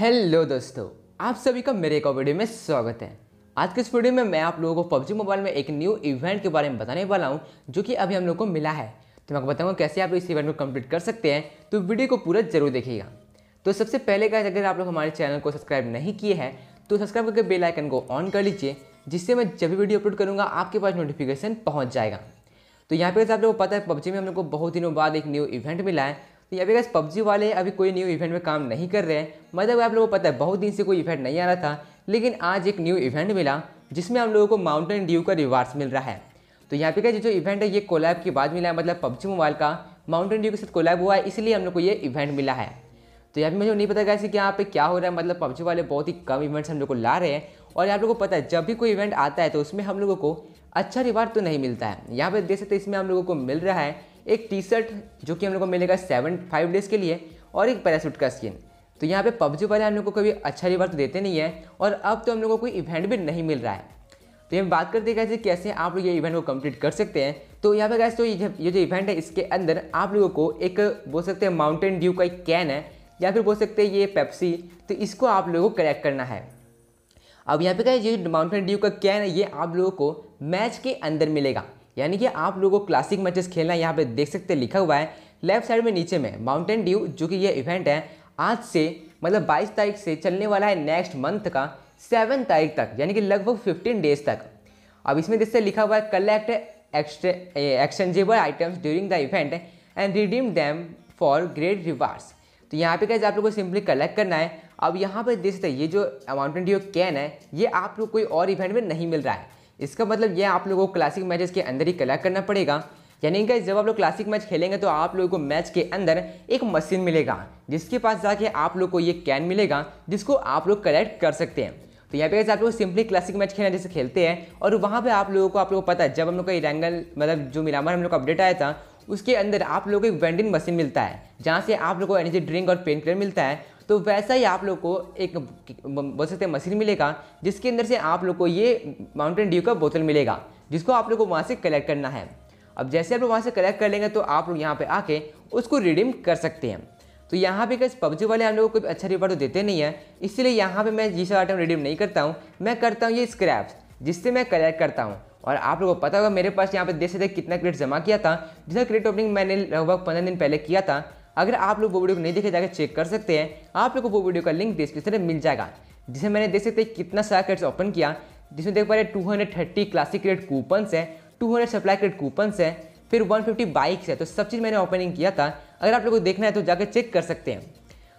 hello दोस्तों आप सभी का मेरे एक वीडियो में स्वागत है आज के इस वीडियो में मैं आप लोगों को पबजी मोबाइल में एक न्यू इवेंट के बारे में बताने वाला हूँ जो कि अभी हम लोग को मिला है तो मैं आपको बताऊँगा कैसे आप इस इवेंट को कंप्लीट कर सकते हैं तो वीडियो को पूरा जरूर देखिएगा तो सबसे पहले का अगर आप लोग हमारे चैनल को सब्सक्राइब नहीं किए हैं तो सब्सक्राइब करके बेलाइकन को ऑन कर लीजिए जिससे मैं जब भी वीडियो अपलोड करूँगा आपके पास नोटिफिकेशन पहुँच जाएगा तो यहाँ पर आप लोगों को पता है पबजी में हम लोग को बहुत दिनों बाद एक न्यू इवेंट मिला है तो अभी गैस पबजी वाले अभी कोई न्यू इवेंट में काम नहीं कर रहे हैं मतलब आप लोगों को पता है बहुत दिन से कोई इवेंट नहीं आ रहा था लेकिन आज एक न्यू इवेंट मिला जिसमें हम लोगों को माउंटेन ड्यू का रिवार्ड्स मिल रहा है तो यहाँ पे क्या जो इवेंट है ये कोलैब के बाद मिला है मतलब पबजी मोबाइल का माउंटेन ड्यू के साथ कोलैब हुआ है इसलिए हम लोग को ये इवेंट मिला है तो यहाँ पे मुझे नहीं पता कैसे कि यहाँ पे क्या हो रहा है मतलब पबजी वाले बहुत ही कम इवेंट्स हम लोग को ला रहे हैं और आप लोगों को पता है जब भी कोई इवेंट आता है तो उसमें हम लोगों को अच्छा रिवार्ड तो नहीं मिलता है यहाँ पर देख सकते इसमें हम लोगों को मिल रहा है एक टी शर्ट जो कि हम लोग को मिलेगा सेवन फाइव डेज़ के लिए और एक पैरासूट का स्किन तो यहाँ पे पबजी वाले हम लोग को कभी अच्छा रिवार्ड तो देते नहीं है और अब तो हम लोग को कोई इवेंट भी नहीं मिल रहा है तो ये बात करते हैं कैसे आप लोग ये इवेंट को कंप्लीट कर सकते हैं तो यहाँ पे कैसे तो ये जो इवेंट है इसके अंदर आप लोगों को एक बोल सकते हैं माउंटेन ड्यू का एक कैन है या फिर बोल सकते हैं ये पेप्सी तो इसको आप लोगों को कलेक्ट करना है अब यहाँ पे कहें ये माउंटेन ड्यू का कैन है ये आप लोगों को मैच के अंदर मिलेगा यानी कि आप लोगों को क्लासिक मैचेस खेलना यहाँ पे देख सकते हैं लिखा हुआ है लेफ्ट साइड में नीचे में माउंटेन ड्यू जो कि ये इवेंट है आज से मतलब 22 तारीख से चलने वाला है नेक्स्ट मंथ का सेवन तारीख तक यानी कि लगभग फिफ्टीन डेज तक अब इसमें जैसे लिखा हुआ है collect exchangeable items during the event and redeem them for great rewards तो यहाँ पे कैसे आप लोग को सिंपली कलेक्ट करना है अब यहाँ पर देख सकते ये जो माउंटेन ड्यू कैन है ये आप लोग कोई और इवेंट में नहीं मिल रहा है इसका मतलब यह आप लोगों को क्लासिक मैचेस के अंदर ही कलेक्ट करना पड़ेगा यानी कि जब आप लोग क्लासिक मैच खेलेंगे तो आप लोगों को मैच के अंदर एक मशीन मिलेगा जिसके पास जाके आप लोग को ये कैन मिलेगा जिसको आप लोग कलेक्ट कर सकते हैं तो यहाँ पे आप लोग सिंपली क्लासिक मैच खेलना जैसे खेलते हैं और वहाँ पे आप लोगों को आप लोगों को पता है जब हम लोग का इरेंगल मतलब जो मिलामर हम लोग का अपडेट आया था उसके अंदर आप लोगों को एक वेंडिंग मशीन मिलता है जहाँ से आप लोगों को एनर्जी ड्रिंक और पेन किलर मिलता है तो वैसा ही आप लोग को एक बोल सकते हैं मशीन मिलेगा जिसके अंदर से आप लोग को ये माउंटेन ड्यू का बोतल मिलेगा जिसको आप लोग को वहाँ से कलेक्ट करना है अब जैसे आप लोग वहाँ से कलेक्ट कर लेंगे तो आप लोग यहाँ पर आके उसको रिडीम कर सकते हैं तो यहाँ पे कैसे पबजी वाले हम लोग को कोई अच्छा रिवॉर्ड तो देते नहीं है इसलिए यहाँ पे मैं ये सब आइटम रिडीम नहीं करता हूँ मैं करता हूँ ये स्क्रैप्स जिससे मैं कलेक्ट करता हूँ और आप लोगों को पता होगा मेरे पास यहाँ पे देख सकते कितना क्रेडिट जमा किया था जिसका क्रेडिट ओपनिंग मैंने लगभग पंद्रह दिन पहले किया था अगर आप लोग वो वीडियो को नहीं देखे जाकर चेक कर सकते हैं आप लोग को वो वीडियो का लिंक डिस्क्रिप्शन में मिल जाएगा जिसे मैंने देख सकते हैं कितना सारा क्रेड्स ओपन किया जिसमें देख पा रहे two hundred thirty classic crate coupons है two hundred supply crate coupons हैं फिर वन फिफ्टी बाइक्स है तो सब चीज़ मैंने ओपनिंग किया था अगर आप लोग को देखना है तो जाकर चेक कर सकते हैं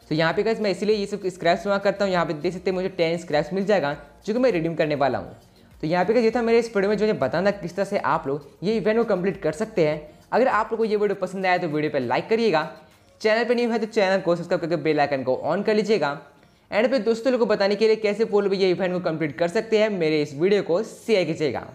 तो यहाँ पे मैं इसलिए ये सब स्क्रैप्स वहाँ करता हूँ यहाँ पे देख सकते हैं मुझे टेन स्क्रैप्स मिल जाएगा जो कि मैं रिडीम करने वाला हूँ तो यहाँ पे ये था मेरे इस वीडियो में जो मुझे बताना किस तरह से आप लोग ये इवेंट को कंप्लीट कर सकते हैं अगर आप लोग को ये वीडियो पसंद आया तो वीडियो पर लाइक करिएगा चैनल पर नहीं हुआ तो चैनल को सब्सक्राइब करके बेल आइकन को ऑन कर लीजिएगा एंड पे दोस्तों लोगों को बताने के लिए कैसे पोल भी ये इवेंट को कंप्लीट कर सकते हैं मेरे इस वीडियो को शेयर कीजिएगा